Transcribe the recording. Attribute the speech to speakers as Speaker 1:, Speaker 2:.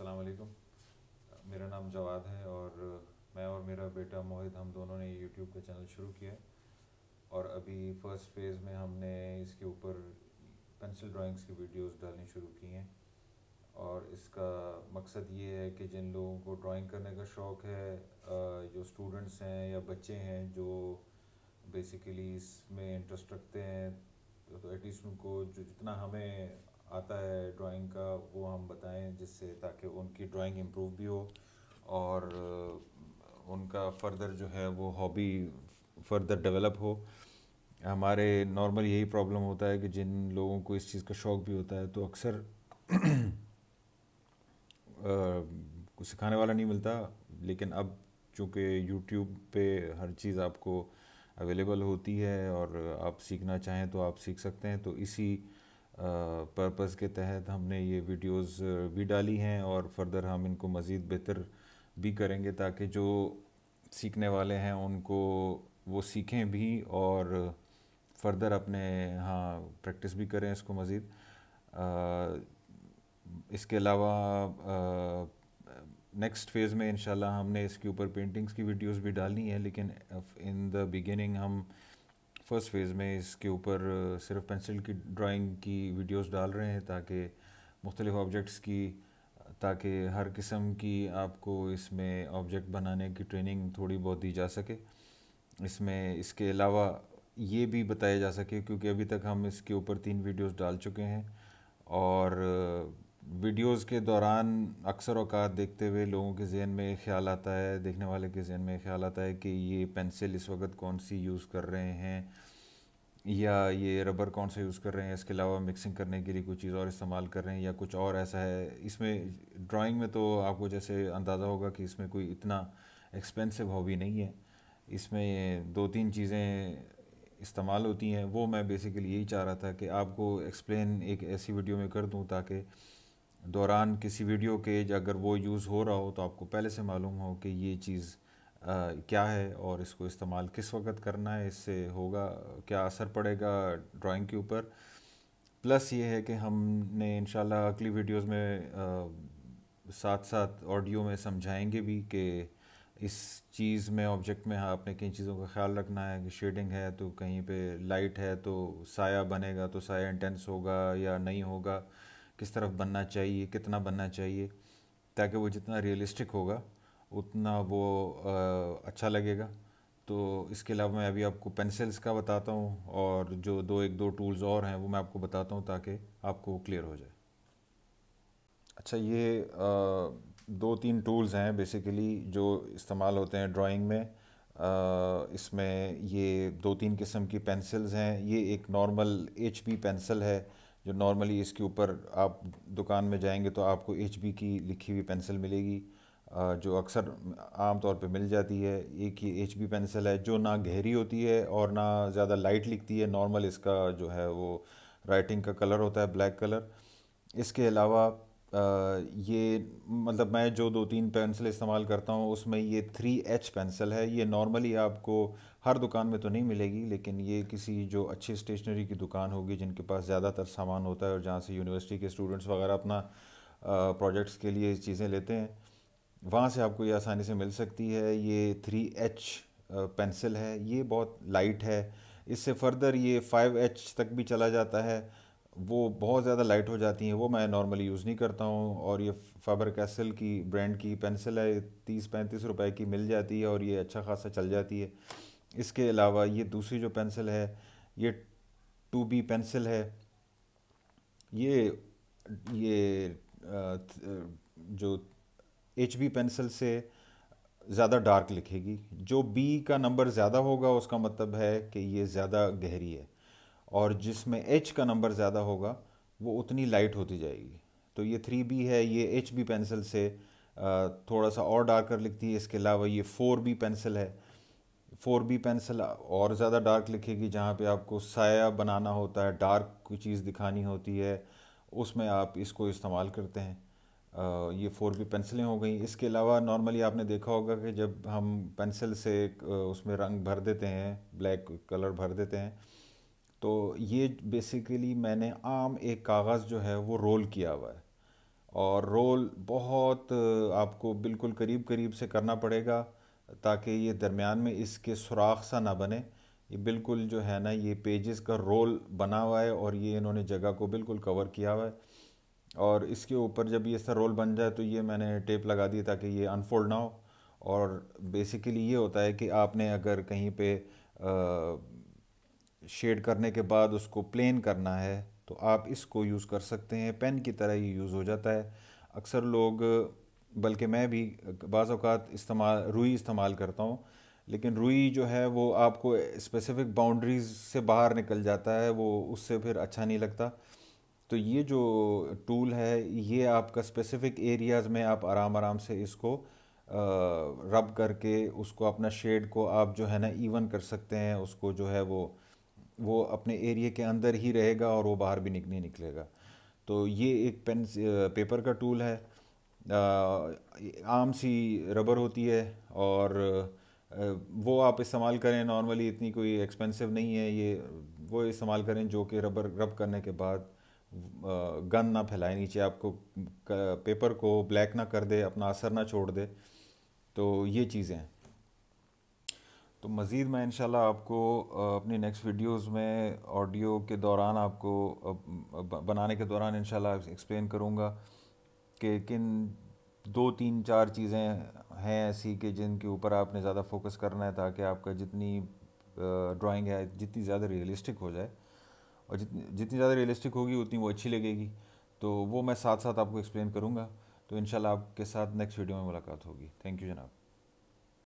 Speaker 1: अस्सलाम वालेकुम मेरा नाम जवाद है और मैं और मेरा बेटा मोहित हम दोनों ने यूट्यूब का चैनल शुरू किया है और अभी फर्स्ट फेज़ में हमने इसके ऊपर पेंसिल ड्राइंग्स की वीडियोस डालनी शुरू की हैं और इसका मकसद ये है कि जिन लोगों को ड्राइंग करने का शौक़ है जो स्टूडेंट्स हैं या बच्चे हैं जो बेसिकली इसमें इंटरेस्ट रखते हैं तो एटलीस्ट उनको जो जितना हमें आता है ड्राइंग का वो हम बताएं जिससे ताकि उनकी ड्राइंग इम्प्रूव भी हो और उनका फर्दर जो है वो हॉबी फर्दर डेवलप हो हमारे नॉर्मल यही प्रॉब्लम होता है कि जिन लोगों को इस चीज़ का शौक़ भी होता है तो अक्सर कुछ सिखाने वाला नहीं मिलता लेकिन अब चूँकि यूट्यूब पे हर चीज़ आपको अवेलेबल होती है और आप सीखना चाहें तो आप सीख सकते हैं तो इसी पर्पज़ के तहत हमने ये वीडियोस भी डाली हैं और फर्दर हम इनको मज़ीद बेहतर भी करेंगे ताकि जो सीखने वाले हैं उनको वो सीखें भी और फर्दर अपने हाँ प्रैक्टिस भी करें इसको मज़ीद इसके अलावा नेक्स्ट फेज़ में इंशाल्लाह हमने इसके ऊपर पेंटिंग्स की वीडियोस भी डालनी है लेकिन इन द बिगिनिंग हम फर्स्ट फेज़ में इसके ऊपर सिर्फ पेंसिल की ड्राइंग की वीडियोस डाल रहे हैं ताकि मुख्तलिफ ऑब्जेक्ट्स की ताकि हर किस्म की आपको इसमें ऑब्जेक्ट बनाने की ट्रेनिंग थोड़ी बहुत दी जा सके इसमें इसके अलावा ये भी बताया जा सके क्योंकि अभी तक हम इसके ऊपर तीन वीडियोस डाल चुके हैं और वीडियोस के दौरान अक्सर अवकात देखते हुए लोगों के जहन में ख्याल आता है देखने वाले के जहन में ख्याल आता है कि ये पेंसिल इस वक्त कौन सी यूज़ कर रहे हैं या ये रबर कौन सा यूज़ कर रहे हैं इसके अलावा मिक्सिंग करने के लिए कोई चीज़ और इस्तेमाल कर रहे हैं या कुछ और ऐसा है इसमें ड्राइंग में तो आपको जैसे अंदाज़ा होगा कि इसमें कोई इतना एक्सपेंसिव हॉबी नहीं है इसमें दो तीन चीज़ें इस्तेमाल होती हैं वो मैं बेसिकली यही चाह रहा था कि आपको एक्सप्लेन एक ऐसी वीडियो में कर दूँ ताकि दौरान किसी वीडियो के अगर वो यूज़ हो रहा हो तो आपको पहले से मालूम हो कि ये चीज़ आ, क्या है और इसको इस्तेमाल किस वक्त करना है इससे होगा क्या असर पड़ेगा ड्राइंग के ऊपर प्लस ये है कि हमने इन अगली वीडियोस में आ, साथ साथ ऑडियो में समझाएंगे भी कि इस चीज़ में ऑब्जेक्ट में हाँ आपने किन चीज़ों का ख्याल रखना है कि शेडिंग है तो कहीं पे लाइट है तो साया बनेगा तो साया इंटेंस होगा या नहीं होगा किस तरफ बनना चाहिए कितना बनना चाहिए ताकि वो जितना रियलिस्टिक होगा उतना वो आ, अच्छा लगेगा तो इसके अलावा मैं अभी आपको पेंसिल्स का बताता हूँ और जो दो एक दो टूल्स और हैं वो मैं आपको बताता हूँ ताकि आपको क्लियर हो जाए अच्छा ये आ, दो तीन टूल्स हैं बेसिकली जो इस्तेमाल होते हैं ड्राइंग में आ, इसमें ये दो तीन किस्म की पेंसिल्स हैं ये एक नॉर्मल एच पेंसिल है जो नॉर्मली इसके ऊपर आप दुकान में जाएंगे तो आपको एच की लिखी हुई पेंसिल मिलेगी जो अक्सर आम तौर पे मिल जाती है एक ये एच पेंसिल है जो ना गहरी होती है और ना ज़्यादा लाइट लिखती है नॉर्मल इसका जो है वो राइटिंग का कलर होता है ब्लैक कलर इसके अलावा ये मतलब मैं जो दो तीन पेंसिल इस्तेमाल करता हूँ उसमें ये थ्री एच पेंसिल है ये नॉर्मली आपको हर दुकान में तो नहीं मिलेगी लेकिन ये किसी जो अच्छी स्टेशनरी की दुकान होगी जिनके पास ज़्यादातर सामान होता है और जहाँ से यूनिवर्सिटी के स्टूडेंट्स वगैरह अपना प्रोजेक्ट्स के लिए चीज़ें लेते हैं वहाँ से आपको ये आसानी से मिल सकती है ये थ्री एच पेंसिल है ये बहुत लाइट है इससे फर्दर ये फाइव एच तक भी चला जाता है वो बहुत ज़्यादा लाइट हो जाती हैं वो मैं नॉर्मली यूज़ नहीं करता हूँ और ये फाबर कैसल की ब्रांड की पेंसिल है तीस पैंतीस रुपए की मिल जाती है और ये अच्छा खासा चल जाती है इसके अलावा ये दूसरी जो पेंसिल है ये टू बी पेंसिल है ये ये जो एच बी पेंसिल से ज़्यादा डार्क लिखेगी जो बी का नंबर ज़्यादा होगा उसका मतलब है कि ये ज़्यादा गहरी है और जिसमें एच का नंबर ज़्यादा होगा वो उतनी लाइट होती जाएगी तो ये थ्री बी है ये एच बी पेंसिल से थोड़ा सा और डार्कर लिखती है इसके अलावा ये फोर बी पेंसिल है फोर बी पेंसिल और ज़्यादा डार्क लिखेगी जहाँ पे आपको साया बनाना होता है डार्क कोई चीज़ दिखानी होती है उसमें आप इसको इस्तेमाल करते हैं ये फोर बी पेंसिलें हो गई इसके अलावा नॉर्मली आपने देखा होगा कि जब हम पेंसिल से उसमें रंग भर देते हैं ब्लैक कलर भर देते हैं तो ये बेसिकली मैंने आम एक कागज़ जो है वो रोल किया हुआ है और रोल बहुत आपको बिल्कुल करीब करीब से करना पड़ेगा ताकि ये दरमियान में इसके सुराख सा ना बने ये बिल्कुल जो है ना ये पेजेस का रोल बना हुआ है और ये इन्होंने जगह को बिल्कुल कवर किया हुआ है और इसके ऊपर जब ये सर रोल बन जाए तो ये मैंने टेप लगा दी ताकि ये अनफोल्ड ना हो और बेसिकली ये होता है कि आपने अगर कहीं पे आ, शेड करने के बाद उसको प्लेन करना है तो आप इसको यूज़ कर सकते हैं पेन की तरह ही यूज़ हो जाता है अक्सर लोग बल्कि मैं भी बाज़ अवकात इस्तेमाल रुई इस्तेमाल करता हूँ लेकिन रुई जो है वो आपको स्पेसिफ़िक बाउंड्रीज़ से बाहर निकल जाता है वो उससे फिर अच्छा नहीं लगता तो ये जो टूल है ये आपका स्पेसिफ़िक एरियाज़ में आप आराम आराम से इसको रब करके उसको अपना शेड को आप जो है ना इवन कर सकते हैं उसको जो है वो वो अपने एरिया के अंदर ही रहेगा और वो बाहर भी नहीं निकलेगा तो ये एक पेन पेपर का टूल है आम सी रबर होती है और वो आप इस्तेमाल करें नॉर्मली इतनी कोई एक्सपेंसिव नहीं है ये वो इस्तेमाल करें जो कि रबर रब करने के बाद गन ना फैलाए नीचे आपको पेपर को ब्लैक ना कर दे अपना असर ना छोड़ दे तो ये चीज़ें हैं तो मज़ीद मैं इन आपको अपनी नेक्स्ट वीडियोस में ऑडियो के दौरान आपको बनाने के दौरान इन एक्सप्लेन करूँगा कि किन दो तीन चार चीज़ें हैं ऐसी कि जिनके ऊपर आपने ज़्यादा फोकस करना है ताकि आपका जितनी ड्राइंग है जितनी ज़्यादा रियलिस्टिक हो जाए और जितनी जितनी ज़्यादा रियलिस्टिक होगी उतनी वो अच्छी लगेगी तो वो मैं साथ साथ आपको एक्सप्लेन करूँगा तो इन आपके साथ नेक्स्ट वीडियो में मुलाकात होगी थैंक यू जनाब